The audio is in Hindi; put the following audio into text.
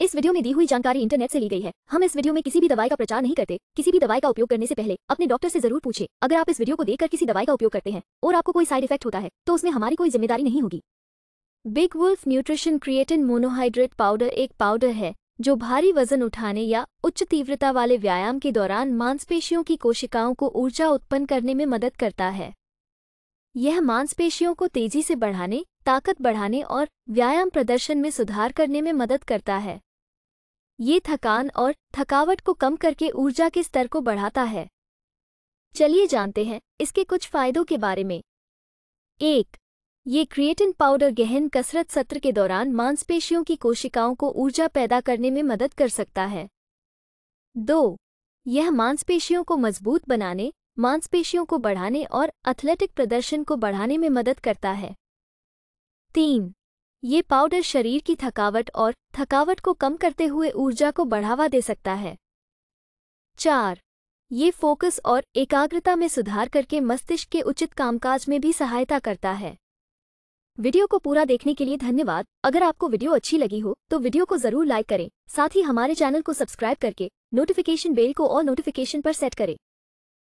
इस वीडियो में दी हुई जानकारी इंटरनेट से ली गई है हम इस वीडियो में किसी भी दवाई का प्रचार नहीं करते किसी भी दवाई का उपयोग करने से पहले अपने डॉक्टर से जरूर पूछे अगर आप इस वीडियो को देखकर किसी दवाई का उपयोग करते हैं और आपको कोई साइड इफेक्ट होता है तो उसमें हमारी कोई जिम्मेदारी नहीं होगी big wolf nutrition creatine monohydrate powder एक पाउडर है जो भारी वजन उठाने या उच्च तीव्रता वाले व्यायाम के दौरान मांसपेशियों की कोशिकाओं को ऊर्जा उत्पन्न करने में मदद करता है यह मांसपेशियों को तेजी से बढ़ाने ताकत बढ़ाने और व्यायाम प्रदर्शन में सुधार करने में मदद करता है ये थकान और थकावट को कम करके ऊर्जा के स्तर को बढ़ाता है चलिए जानते हैं इसके कुछ फायदों के बारे में एक ये क्रिएटिन पाउडर गहन कसरत सत्र के दौरान मांसपेशियों की कोशिकाओं को ऊर्जा पैदा करने में मदद कर सकता है दो यह मांसपेशियों को मजबूत बनाने मांसपेशियों को बढ़ाने और एथलेटिक प्रदर्शन को बढ़ाने में मदद करता है तीन ये पाउडर शरीर की थकावट और थकावट को कम करते हुए ऊर्जा को बढ़ावा दे सकता है चार ये फोकस और एकाग्रता में सुधार करके मस्तिष्क के उचित कामकाज में भी सहायता करता है वीडियो को पूरा देखने के लिए धन्यवाद अगर आपको वीडियो अच्छी लगी हो तो वीडियो को जरूर लाइक करें साथ ही हमारे चैनल को सब्सक्राइब करके नोटिफिकेशन बेल को और नोटिफिकेशन पर सेट करें